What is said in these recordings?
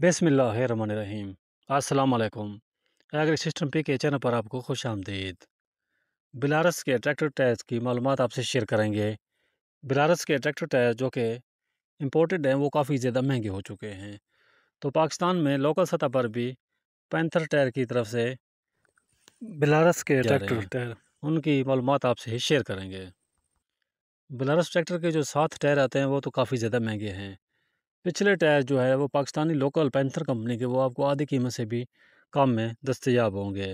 बसमीम अल्लाम agri system P K channel पर आपको खुश आमदीद बिलारस के ट्रैक्टर टायर्स की मालूम आपसे शेयर करेंगे बिलारस के ट्रैक्टर टायर जो कि इम्पोर्टेड हैं वो काफ़ी ज़्यादा महंगे हो चुके हैं तो पाकिस्तान में लोकल सतह पर भी पैंथर टायर की तरफ से बिलारस के ट्रैक्टर टायर उनकी मालूम आपसे शेयर करेंगे बिलारस ट्रैक्टर के जो सात टायर आते हैं वो तो काफ़ी ज़्यादा महंगे हैं पिछले टायर जो है वो पाकिस्तानी लोकल पैंथर कंपनी के वो आपको आधी कीमत से भी कम में दस्तयाब होंगे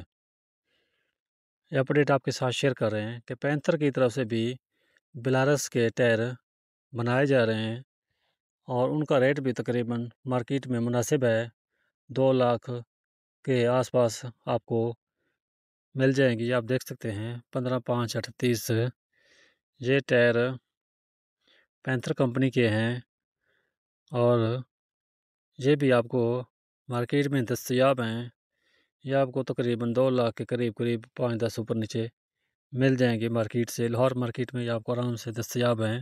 ये अपडेट आपके साथ शेयर कर रहे हैं कि पैंथर की तरफ से भी बिलारस के टायर बनाए जा रहे हैं और उनका रेट भी तकरीबन मार्केट में मुनासिब है दो लाख के आसपास आपको मिल जाएंगी आप देख सकते हैं पंद्रह पाँच अठतीस ये टायर पैंथर कंपनी के हैं और ये भी आपको मार्केट में दस्याब हैं ये आपको तकरीबन तो दो लाख के करीब करीब पाँच दस ऊपर नीचे मिल जाएंगे मार्केट से लाहौर मार्केट में ये आपको आराम से दस्याब हैं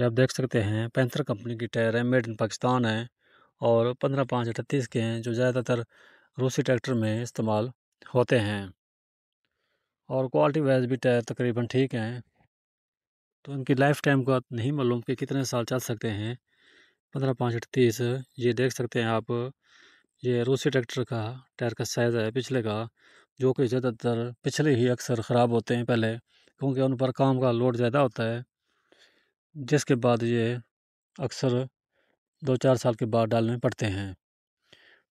ये आप देख सकते हैं पैंथर कंपनी की टायर है मेड इन पाकिस्तान है और पंद्रह पाँच अठतीस के हैं जो ज़्यादातर रूसी ट्रैक्टर में इस्तेमाल होते हैं और क्वालिटी वाइज भी टायर तकरीबन ठीक हैं तो इनकी लाइफ टाइम का नहीं मालूम कि कितने साल चल सकते हैं पंद्रह पाँच तीस ये देख सकते हैं आप ये रूसी ट्रैक्टर का टायर का साइज़ है पिछले का जो कि ज़्यादातर पिछले ही अक्सर ख़राब होते हैं पहले क्योंकि उन पर काम का लोड ज़्यादा होता है जिसके बाद ये अक्सर दो चार साल के बाद डालने पड़ते हैं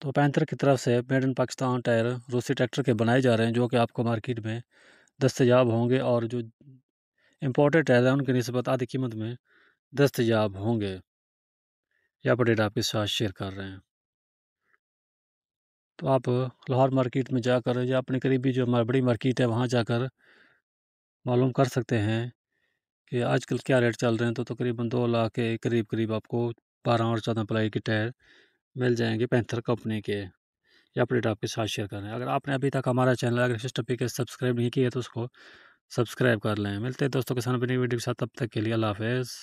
तो पैंथर की तरफ से मेड इन पाकिस्तान टायर रूसी ट्रैक्टर के बनाए जा रहे हैं जो कि आपको मार्केट में दस्तयाब होंगे और जो इम्पोर्टेड एलान की नस्बत आधी कीमत में दस्तयाब होंगे यह अपडेट आपके साथ शेयर कर रहे हैं तो आप लाहौर मार्केट में जाकर या अपने करीबी जो बड़ी मार्केट है वहाँ जाकर मालूम कर सकते हैं कि आजकल क्या रेट चल रहे हैं तो तकरीबन तो दो लाख के करीब करीब आपको बारह और चौदह प्लाई के टायर मिल जाएंगे पैंथर कंपनी के ये अपडेट आपके साथ शेयर करें अगर आपने अभी तक हमारा चैनल अगर सिस्टम पे के सब्सक्राइब नहीं किया तो उसको सब्सक्राइब कर लें मिलते हैं दोस्तों साथ अपनी वीडियो के साथ तब तक के लिए अल्लाह हाफिज़